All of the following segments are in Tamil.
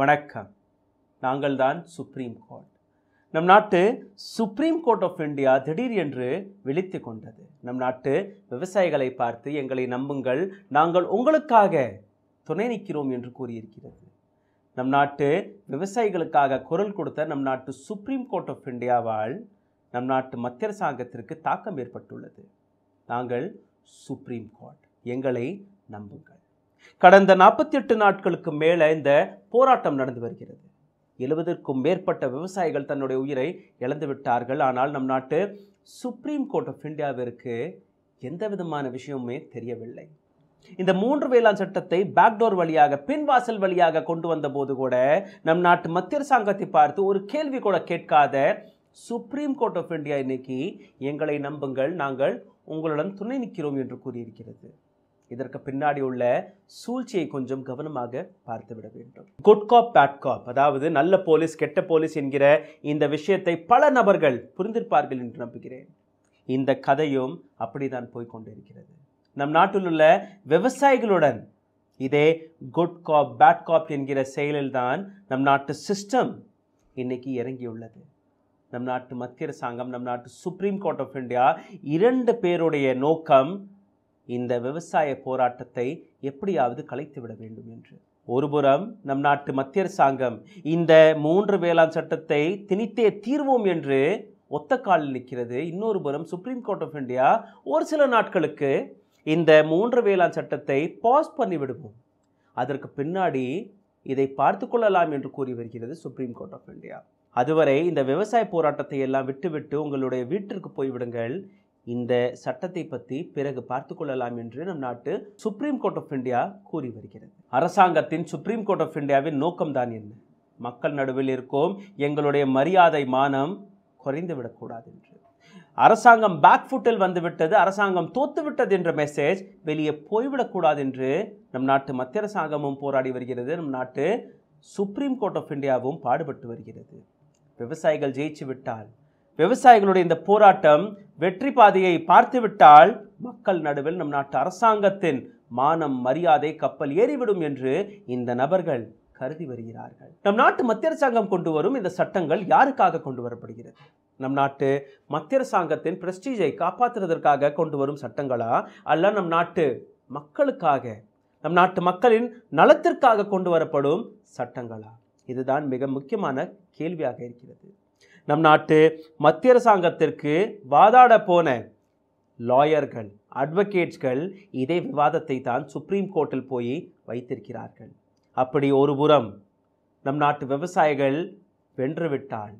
வணக்கம் நாங்கள் தான் சுப்ரீம் கோர்ட் நம் நாட்டு சுப்ரீம் கோர்ட் ஆஃப் இந்தியா திடீர் என்று விழித்து கொண்டது நம் நாட்டு விவசாயிகளை பார்த்து எங்களை நம்புங்கள் நாங்கள் உங்களுக்காக துணை நிற்கிறோம் என்று கூறியிருக்கிறது நம் நாட்டு விவசாயிகளுக்காக குரல் கொடுத்த நம் நாட்டு சுப்ரீம் கோர்ட் ஆஃப் இந்தியாவால் நம் நாட்டு மத்திய அரசாங்கத்திற்கு தாக்கம் ஏற்பட்டுள்ளது நாங்கள் சுப்ரீம் கோர்ட் எங்களை நம்புங்கள் கடந்த நாற்பத்தி எட்டு நாட்களுக்கு மேலே இந்த போராட்டம் நடந்து வருகிறது எழுபதற்கும் மேற்பட்ட விவசாயிகள் தன்னுடைய உயிரை இழந்து விட்டார்கள் ஆனால் நம் நாட்டு சுப்ரீம் கோர்ட் ஆஃப் இந்தியாவிற்கு எந்த விதமான விஷயமுமே தெரியவில்லை இந்த மூன்று வேளாண் சட்டத்தை பேக்டோர் வழியாக பின்வாசல் வழியாக கொண்டு வந்த போது கூட நம் நாட்டு மத்திய அரசாங்கத்தை பார்த்து ஒரு கேள்வி கூட கேட்காத சுப்ரீம் கோர்ட் ஆஃப் இந்தியா இன்னைக்கு எங்களை நம்புங்கள் நாங்கள் உங்களுடன் துணை நிற்கிறோம் என்று கூறியிருக்கிறது இதற்கு பின்னாடி உள்ள சூழ்ச்சியை கொஞ்சம் கவனமாக பார்த்துவிட வேண்டும் குட் காப் பேட் காப் அதாவது நல்ல போலீஸ் கெட்ட போலீஸ் என்கிற இந்த விஷயத்தை பல நபர்கள் புரிந்திருப்பார்கள் என்று நம்புகிறேன் இந்த கதையும் அப்படிதான் போய்கொண்டிருக்கிறது நம் நாட்டில் உள்ள விவசாயிகளுடன் இதே குட் காப் பேட் காப் என்கிற செயலில்தான் நம் நாட்டு சிஸ்டம் இன்னைக்கு இறங்கியுள்ளது நம் நாட்டு மத்திய அரசாங்கம் நம் நாட்டு சுப்ரீம் கோர்ட் ஆஃப் இந்தியா இரண்டு பேருடைய நோக்கம் இந்த விவசாய போராட்டத்தை எப்படியாவது கலைத்துவிட வேண்டும் என்று ஒருபுறம் நம் நாட்டு மத்திய அரசாங்கம் இந்த மூன்று வேளாண் சட்டத்தை திணித்தே தீர்வோம் என்று ஒத்த காலில் நிற்கிறது இன்னொரு புறம் சுப்ரீம் கோர்ட் ஆஃப் இந்தியா ஒரு சில நாட்களுக்கு இந்த மூன்று வேளாண் சட்டத்தை பாஸ் பண்ணிவிடுவோம் அதற்கு பின்னாடி இதை பார்த்து கொள்ளலாம் என்று கூறி வருகிறது சுப்ரீம் கோர்ட் ஆஃப் இந்தியா அதுவரை இந்த விவசாய போராட்டத்தை எல்லாம் விட்டுவிட்டு உங்களுடைய வீட்டிற்கு போய்விடுங்கள் இந்த சட்டத்தை பற்றி பிறகு பார்த்து கொள்ளலாம் என்று நம் நாட்டு சுப்ரீம் கோர்ட் ஆஃப் இந்தியா கூறி வருகிறது அரசாங்கத்தின் சுப்ரீம் கோர்ட் ஆஃப் இந்தியாவின் நோக்கம்தான் என்ன மக்கள் நடுவில் இருக்கும் எங்களுடைய மரியாதை மானம் குறைந்துவிடக்கூடாது என்று அரசாங்கம் பேக்ஃபுட்டில் வந்துவிட்டது அரசாங்கம் தோத்துவிட்டது என்ற மெசேஜ் வெளியே போய்விடக்கூடாது என்று நம் நாட்டு மத்திய அரசாங்கமும் போராடி வருகிறது நம் நாட்டு சுப்ரீம் கோர்ட் ஆஃப் இந்தியாவும் பாடுபட்டு வருகிறது விவசாயிகள் ஜெயிச்சு விட்டால் விவசாயிகளுடைய இந்த போராட்டம் வெற்றி பாதையை பார்த்துவிட்டால் மக்கள் நடுவில் நம் நாட்டு அரசாங்கத்தின் மானம் மரியாதை கப்பல் ஏறிவிடும் என்று இந்த நபர்கள் கருதி வருகிறார்கள் நம் நாட்டு மத்திய அரசாங்கம் கொண்டு வரும் இந்த சட்டங்கள் யாருக்காக கொண்டு வரப்படுகிறது நம் நாட்டு மத்திய அரசாங்கத்தின் பிரஸ்டீஜை காப்பாற்றுவதற்காக கொண்டு வரும் சட்டங்களா அல்ல நம் நாட்டு மக்களுக்காக நம் நாட்டு மக்களின் நலத்திற்காக கொண்டு வரப்படும் சட்டங்களா இதுதான் மிக முக்கியமான கேள்வியாக இருக்கிறது நம் நாட்டு மத்திய அரசாங்கத்திற்கு வாதாட போன லாயர்கள் அட்வொகேட்ஸ்கள் இதே விவாதத்தை தான் சுப்ரீம் கோர்ட்டில் போய் வைத்திருக்கிறார்கள் அப்படி ஒரு புறம் நம் நாட்டு விவசாயிகள் வென்றுவிட்டால்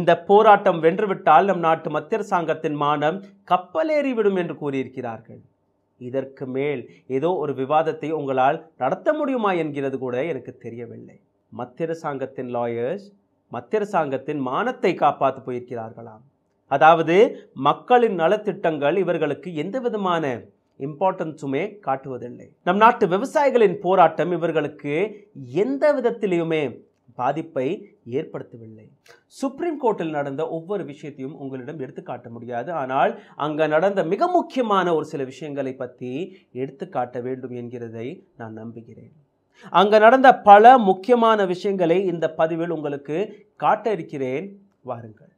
இந்த போராட்டம் வென்றுவிட்டால் நம் நாட்டு மத்திய அரசாங்கத்தின் மானம் கப்பலேறிவிடும் என்று கூறியிருக்கிறார்கள் இதற்கு மேல் ஏதோ ஒரு விவாதத்தை உங்களால் நடத்த முடியுமா என்கிறது கூட எனக்கு தெரியவில்லை மத்திய அரசாங்கத்தின் லாயர்ஸ் மத்தியரசாங்கத்தின் மானத்தை காப்பாற்ற போயிருக்கிறார்களாம் அதாவது மக்களின் நலத்திட்டங்கள் இவர்களுக்கு எந்த விதமான இம்பார்ட்டன்ஸுமே காட்டுவதில்லை நம் நாட்டு விவசாயிகளின் போராட்டம் இவர்களுக்கு எந்த விதத்திலையுமே பாதிப்பை ஏற்படுத்தவில்லை சுப்ரீம் கோர்ட்டில் நடந்த ஒவ்வொரு விஷயத்தையும் உங்களிடம் எடுத்துக்காட்ட முடியாது ஆனால் அங்கு நடந்த மிக முக்கியமான ஒரு சில விஷயங்களை பற்றி எடுத்துக்காட்ட வேண்டும் என்கிறதை நான் நம்புகிறேன் அங்கே நடந்த பல முக்கியமான விஷயங்களை இந்த பதிவில் உங்களுக்கு காட்ட இருக்கிறேன் வாருங்கள்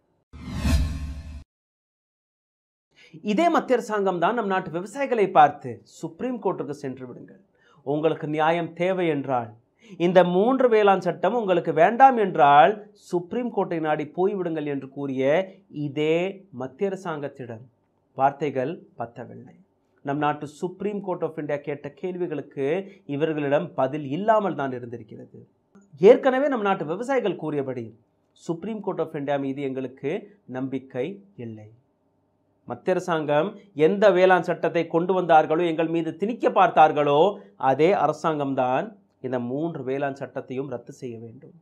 இதே மத்திய அரசாங்கம் தான் நம் நாட்டு விவசாயிகளை பார்த்து சுப்ரீம் கோர்ட்டுக்கு சென்று விடுங்கள் உங்களுக்கு நியாயம் தேவை என்றால் இந்த மூன்று வேளாண் சட்டம் உங்களுக்கு வேண்டாம் என்றால் சுப்ரீம் கோர்ட்டை நாடி போய்விடுங்கள் என்று கூறிய இதே மத்திய அரசாங்கத்திடம் வார்த்தைகள் பத்தவில்லை நம் நாட்டு சுப்ரீம் கோர்ட் ஆஃப் இந்தியா கேட்ட கேள்விகளுக்கு இவர்களிடம் பதில் இல்லாமல் தான் இருந்திருக்கிறது ஏற்கனவே நம் நாட்டு விவசாயிகள் கூறியபடி சுப்ரீம் கோர்ட் ஆஃப் இந்தியா மீது எங்களுக்கு நம்பிக்கை இல்லை மத்திய அரசாங்கம் எந்த வேளாண் சட்டத்தை கொண்டு வந்தார்களோ எங்கள் மீது திணிக்க பார்த்தார்களோ அதே அரசாங்கம்தான் இந்த மூன்று வேளாண் சட்டத்தையும் ரத்து செய்ய வேண்டும்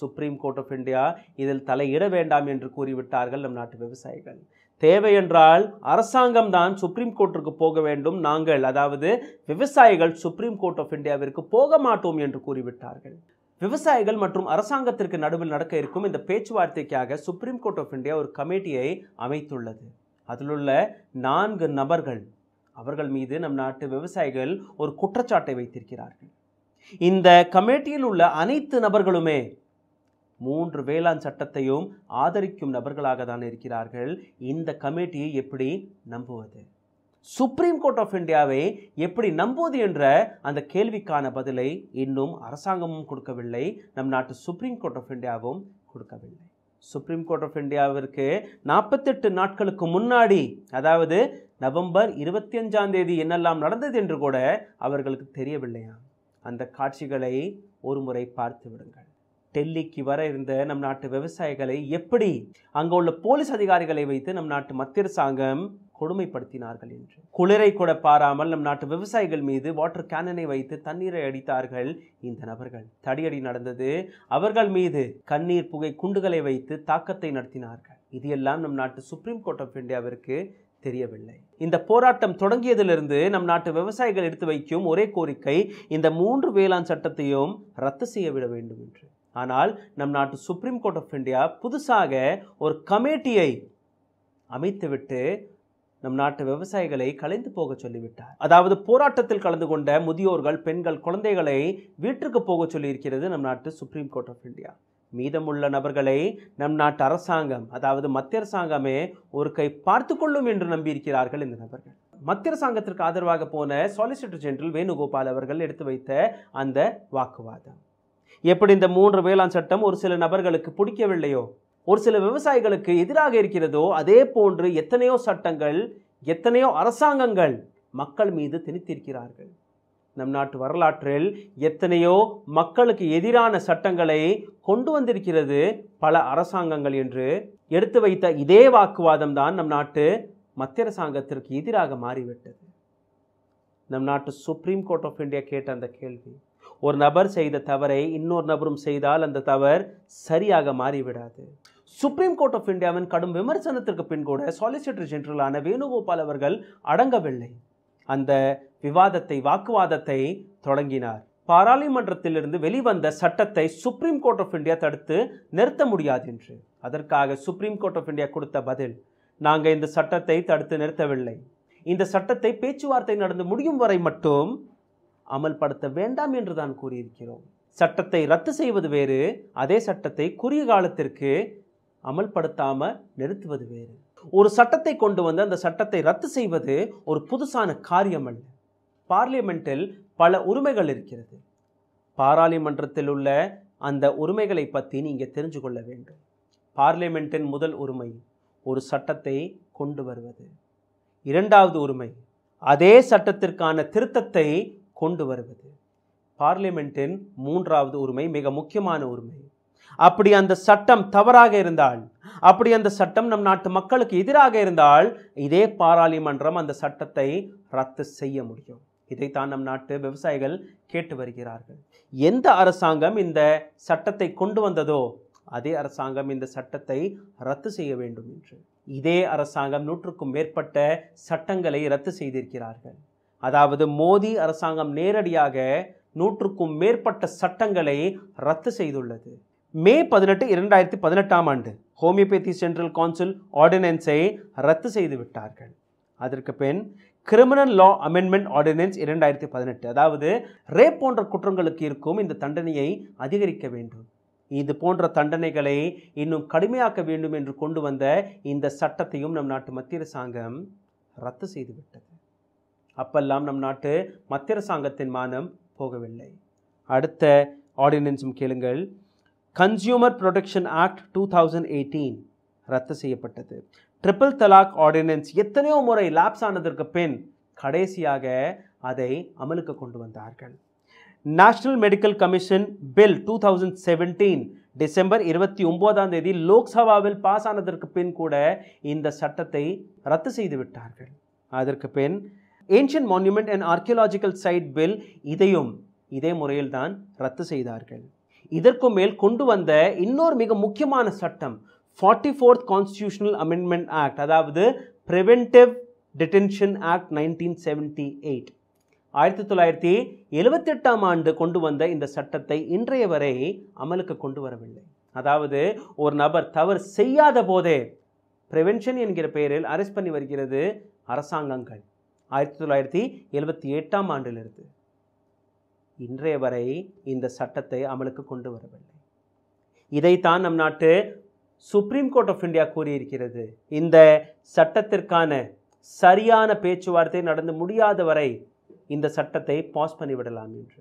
சுப்ரீம் கோர்ட் ஆஃப் இந்தியா இதில் தலையிட வேண்டாம் என்று கூறிவிட்டார்கள் நம் நாட்டு விவசாயிகள் தேவையென்றால் அரசாங்கம் தான் சுப்ரீம் கோர்ட்டிற்கு போக வேண்டும் நாங்கள் அதாவது விவசாயிகள் சுப்ரீம் கோர்ட் ஆஃப் இந்தியாவிற்கு போக மாட்டோம் என்று கூறிவிட்டார்கள் விவசாயிகள் மற்றும் அரசாங்கத்திற்கு நடுவில் நடக்க இருக்கும் இந்த பேச்சுவார்த்தைக்காக சுப்ரீம் கோர்ட் ஆஃப் இந்தியா ஒரு கமிட்டியை அமைத்துள்ளது அதிலுள்ள நான்கு நபர்கள் அவர்கள் மீது நம் நாட்டு விவசாயிகள் ஒரு குற்றச்சாட்டை வைத்திருக்கிறார்கள் இந்த கமிட்டியில் உள்ள அனைத்து நபர்களுமே மூன்று வேளாண் சட்டத்தையும் ஆதரிக்கும் நபர்களாக தான் இருக்கிறார்கள் இந்த கமிட்டியை எப்படி நம்புவது சுப்ரீம் கோர்ட் ஆஃப் இந்தியாவை எப்படி நம்புவது என்ற அந்த கேள்விக்கான பதிலை இன்னும் அரசாங்கமும் கொடுக்கவில்லை நம் நாட்டு சுப்ரீம் கோர்ட் ஆஃப் இந்தியாவும் கொடுக்கவில்லை சுப்ரீம் கோர்ட் ஆஃப் இந்தியாவிற்கு நாற்பத்தெட்டு நாட்களுக்கு முன்னாடி அதாவது நவம்பர் இருபத்தி அஞ்சாம் தேதி என்னெல்லாம் நடந்தது என்று கூட அவர்களுக்கு தெரியவில்லையா அந்த காட்சிகளை ஒருமுறை பார்த்து விடுங்கள் டெல்லிக்கு வர இருந்த நம் நாட்டு விவசாயிகளை எப்படி அங்கே உள்ள போலீஸ் அதிகாரிகளை வைத்து நம் நாட்டு மத்திய அரசாங்கம் கொடுமைப்படுத்தினார்கள் என்று குளிரை கூட பாராமல் நம் நாட்டு விவசாயிகள் மீது வாட்டர் கேனனை வைத்து தண்ணீரை அடித்தார்கள் இந்த நபர்கள் தடியடி நடந்தது அவர்கள் மீது கண்ணீர் புகை குண்டுகளை வைத்து தாக்கத்தை நடத்தினார்கள் இது எல்லாம் நம் நாட்டு சுப்ரீம் கோர்ட் ஆஃப் இந்தியாவிற்கு தெரியவில்லை இந்த போராட்டம் தொடங்கியதிலிருந்து நம் நாட்டு விவசாயிகள் எடுத்து வைக்கும் ஒரே கோரிக்கை இந்த மூன்று வேளாண் சட்டத்தையும் ரத்து செய்ய விட வேண்டும் என்று ஆனால் நம் நாட்டு சுப்ரீம் கோர்ட் ஆஃப் இந்தியா புதுசாக ஒரு கமிட்டியை அமைத்துவிட்டு நம் நாட்டு விவசாயிகளை கலைந்து போக சொல்லிவிட்டார் அதாவது போராட்டத்தில் கலந்து கொண்ட முதியோர்கள் பெண்கள் குழந்தைகளை வீட்டிற்கு போக சொல்லியிருக்கிறது நம் நாட்டு சுப்ரீம் கோர்ட் ஆஃப் இந்தியா மீதமுள்ள நபர்களை நம் நாட்டு அரசாங்கம் அதாவது மத்திய அரசாங்கமே ஒரு கை பார்த்து கொள்ளும் என்று நம்பியிருக்கிறார்கள் இந்த நபர்கள் மத்திய அரசாங்கத்திற்கு ஆதரவாக போன சாலிசிட்டர் ஜெனரல் வேணுகோபால் அவர்கள் எடுத்து வைத்த அந்த வாக்குவாதம் எப்படி இந்த மூன்று வேளாண் சட்டம் ஒரு சில நபர்களுக்கு பிடிக்கவில்லையோ ஒரு சில விவசாயிகளுக்கு எதிராக இருக்கிறதோ அதே போன்று எத்தனையோ சட்டங்கள் எத்தனையோ அரசாங்கங்கள் மக்கள் மீது திணித்திருக்கிறார்கள் நம் நாட்டு வரலாற்றில் எத்தனையோ மக்களுக்கு எதிரான சட்டங்களை கொண்டு வந்திருக்கிறது பல அரசாங்கங்கள் என்று எடுத்து வைத்த இதே வாக்குவாதம் தான் நம் நாட்டு மத்திய அரசாங்கத்திற்கு எதிராக மாறிவிட்டது நம் நாட்டு சுப்ரீம் கோர்ட் ஆஃப் இந்தியா கேட்ட அந்த கேள்வி ஒரு நபர் செய்த தவறை இன்னொரு நபரும் செய்தால் அந்த தவறு சரியாக மாறிவிடாது சுப்ரீம் கோர்ட் ஆஃப் இந்தியாவின் கடும் விமர்சனத்திற்கு பின் கூட சாலிசிட்டர் ஜெனரலான வேணுகோபால் அவர்கள் அடங்கவில்லை அந்த விவாதத்தை வாக்குவாதத்தை தொடங்கினார் பாராளுமன்றத்திலிருந்து வெளிவந்த சட்டத்தை சுப்ரீம் கோர்ட் ஆஃப் இந்தியா தடுத்து நிறுத்த முடியாது என்று அதற்காக சுப்ரீம் கோர்ட் ஆஃப் இந்தியா கொடுத்த பதில் நாங்கள் இந்த சட்டத்தை தடுத்து நிறுத்தவில்லை இந்த சட்டத்தை பேச்சுவார்த்தை நடந்து முடியும் வரை மட்டும் அமல்படுத்த வேண்டாம் என்று தான் கூறியிருக்கிறோம் சட்டத்தை ரத்து செய்வது வேறு அதே சட்டத்தை குறுகிய காலத்திற்கு அமல்படுத்தாமல் நிறுத்துவது வேறு ஒரு சட்டத்தை கொண்டு வந்து அந்த சட்டத்தை ரத்து செய்வது ஒரு புதுசான காரியம் அல்ல பார்லிமெண்ட்டில் பல உரிமைகள் இருக்கிறது பாராளுமன்றத்தில் உள்ள அந்த உரிமைகளை பற்றி நீங்கள் தெரிஞ்சு கொள்ள வேண்டும் பார்லிமெண்ட்டின் முதல் உரிமை ஒரு சட்டத்தை கொண்டு வருவது இரண்டாவது உரிமை அதே சட்டத்திற்கான திருத்தத்தை கொண்டு வருவது பார்லிமெண்ட்டின் மூன்றாவது உரிமை மிக முக்கியமான உரிமை அப்படி அந்த சட்டம் தவறாக இருந்தால் அப்படி அந்த சட்டம் நம் நாட்டு மக்களுக்கு எதிராக இருந்தால் இதே பாராளுமன்றம் அந்த சட்டத்தை ரத்து செய்ய முடியும் இதைத்தான் நம் நாட்டு விவசாயிகள் கேட்டு வருகிறார்கள் எந்த அரசாங்கம் இந்த சட்டத்தை கொண்டு வந்ததோ அதே அரசாங்கம் இந்த சட்டத்தை ரத்து செய்ய வேண்டும் என்று இதே அரசாங்கம் நூற்றுக்கும் மேற்பட்ட சட்டங்களை ரத்து செய்திருக்கிறார்கள் அதாவது மோடி அரசாங்கம் நேரடியாக நூற்றுக்கும் மேற்பட்ட சட்டங்களை ரத்து செய்துள்ளது மே பதினெட்டு இரண்டாயிரத்தி பதினெட்டாம் ஆண்டு ஹோமியோபதி சென்ட்ரல் கவுன்சில் ஆர்டினன்ஸை ரத்து செய்து விட்டார்கள் அதற்கு பின் கிரிமினல் லா அமெண்ட்மெண்ட் ஆர்டினன்ஸ் இரண்டாயிரத்தி பதினெட்டு அதாவது ரேப் போன்ற குற்றங்களுக்கு இருக்கும் இந்த தண்டனையை அதிகரிக்க வேண்டும் இது போன்ற தண்டனைகளை இன்னும் கடுமையாக்க வேண்டும் என்று கொண்டு வந்த இந்த சட்டத்தையும் நம் நாட்டு மத்திய அரசாங்கம் ரத்து செய்துவிட்டது அப்பெல்லாம் நம் நாட்டு அரசாங்கத்தின் மானம் போகவில்லை அடுத்த ஆர்டினன்ஸும் கேளுங்கள் consumer protection act two thousand eighteen ரத்து செய்யப்பட்டது ட்ரிபிள் தலாக் ஆர்டினன்ஸ் எத்தனையோ முறை லேப்ஸ் ஆனதற்கு பின் கடைசியாக அதை அமலுக்கு கொண்டு வந்தார்கள் national medical commission bill two thousand seventeen December இருபத்தி ஒம்போதாம் தேதி லோக்சபாவில் பாஸ் ஆனதற்கு பின் கூட இந்த சட்டத்தை ரத்து செய்து விட்டார்கள் அதற்கு பின் ancient monument and archaeological site bill இதையும் இதே முறையில் தான் ரத்து செய்தார்கள் இதற்கும் மேல் கொண்டு வந்த இன்னொரு மிக முக்கியமான சட்டம் forty fourth constitutional amendment act அதாவது preventive detention act nineteen seventy eight ஆயிரத்தி தொள்ளாயிரத்தி எழுபத்தெட்டாம் ஆண்டு கொண்டு வந்த இந்த சட்டத்தை இன்றைய வரை அமலுக்கு கொண்டு வரவில்லை அதாவது ஒரு நபர் தவறு செய்யாத போதே ப்ரிவென்ஷன் என்கிற பெயரில் அரெஸ்ட் பண்ணி வருகிறது அரசாங்கங்கள் ஆயிரத்தி தொள்ளாயிரத்தி எழுபத்தி எட்டாம் ஆண்டிலிருந்து இன்றைய வரை இந்த சட்டத்தை அமலுக்கு கொண்டு வரவில்லை இதைத்தான் நம் நாட்டு சுப்ரீம் கோர்ட் ஆஃப் இந்தியா கூறியிருக்கிறது இந்த சட்டத்திற்கான சரியான பேச்சுவார்த்தை நடந்து முடியாத வரை இந்த சட்டத்தை பாஸ் பண்ணிவிடலாம் என்று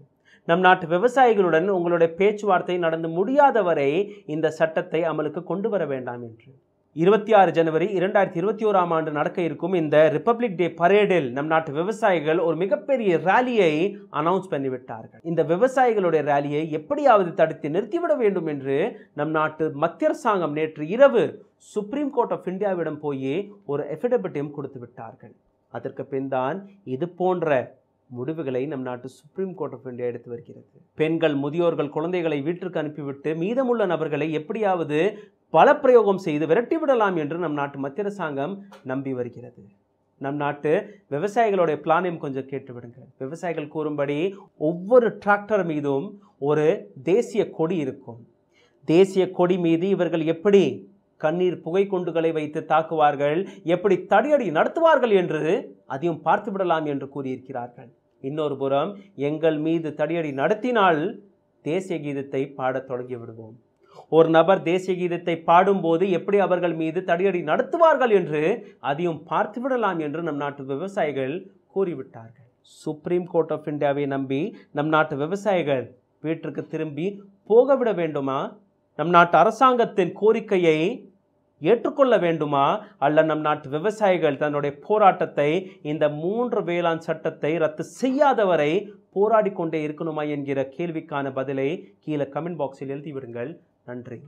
நம் நாட்டு விவசாயிகளுடன் உங்களுடைய பேச்சுவார்த்தை நடந்து முடியாத வரை இந்த சட்டத்தை அமலுக்கு கொண்டு வர வேண்டாம் என்று இருபத்தி ஆறு ஜனவரி இரண்டாயிரத்தி இருபத்தி ஓராம் ஆண்டு நடக்க இருக்கும் இந்த ரிப்பப்ளிக் டே பரேடில் நம் நாட்டு விவசாயிகள் ஒரு மிகப்பெரிய ரேலியை அனௌன்ஸ் பண்ணிவிட்டார்கள் இந்த விவசாயிகளுடைய ரேலியை எப்படியாவது தடுத்து நிறுத்திவிட வேண்டும் என்று நம் நாட்டு மத்திய அரசாங்கம் நேற்று இரவு சுப்ரீம் கோர்ட் ஆஃப் இந்தியாவிடம் போய் ஒரு எஃபிடபிட்டையும் கொடுத்து விட்டார்கள் அதற்கு பின் தான் இது போன்ற முடிவுகளை நம் நாட்டு சுப்ரீம் கோர்ட் ஆஃப் இந்தியா எடுத்து வருகிறது பெண்கள் முதியோர்கள் குழந்தைகளை வீட்டிற்கு அனுப்பிவிட்டு மீதமுள்ள நபர்களை எப்படியாவது பல பிரயோகம் செய்து விரட்டிவிடலாம் என்று நம் நாட்டு மத்திய அரசாங்கம் நம்பி வருகிறது நம் நாட்டு விவசாயிகளுடைய பிளானையும் கொஞ்சம் கேட்டு விடுங்கள் விவசாயிகள் கூறும்படி ஒவ்வொரு டிராக்டர் மீதும் ஒரு தேசிய கொடி இருக்கும் தேசிய கொடி மீது இவர்கள் எப்படி கண்ணீர் புகை குண்டுகளை வைத்து தாக்குவார்கள் எப்படி தடியடி நடத்துவார்கள் என்று அதையும் பார்த்து விடலாம் என்று கூறியிருக்கிறார்கள் இன்னொரு புறம் எங்கள் மீது தடியடி நடத்தினால் தேசிய கீதத்தை பாடத் தொடங்கி விடுவோம் ஒரு நபர் தேசிய கீதத்தை பாடும்போது எப்படி அவர்கள் மீது தடியடி நடத்துவார்கள் என்று அதையும் பார்த்துவிடலாம் என்று நம் நாட்டு விவசாயிகள் கூறிவிட்டார்கள் சுப்ரீம் கோர்ட் ஆஃப் இந்தியாவை நம்பி நம் நாட்டு விவசாயிகள் வீட்டிற்கு திரும்பி போகவிட வேண்டுமா நம் நாட்டு அரசாங்கத்தின் கோரிக்கையை ஏற்றுக்கொள்ள வேண்டுமா அல்ல நம் நாட்டு விவசாயிகள் தன்னுடைய போராட்டத்தை இந்த மூன்று வேளாண் சட்டத்தை ரத்து செய்யாதவரை போராடி கொண்டே இருக்கணுமா என்கிற கேள்விக்கான பதிலை கீழே கமெண்ட் பாக்ஸில் எழுதிவிடுங்கள் நன்றி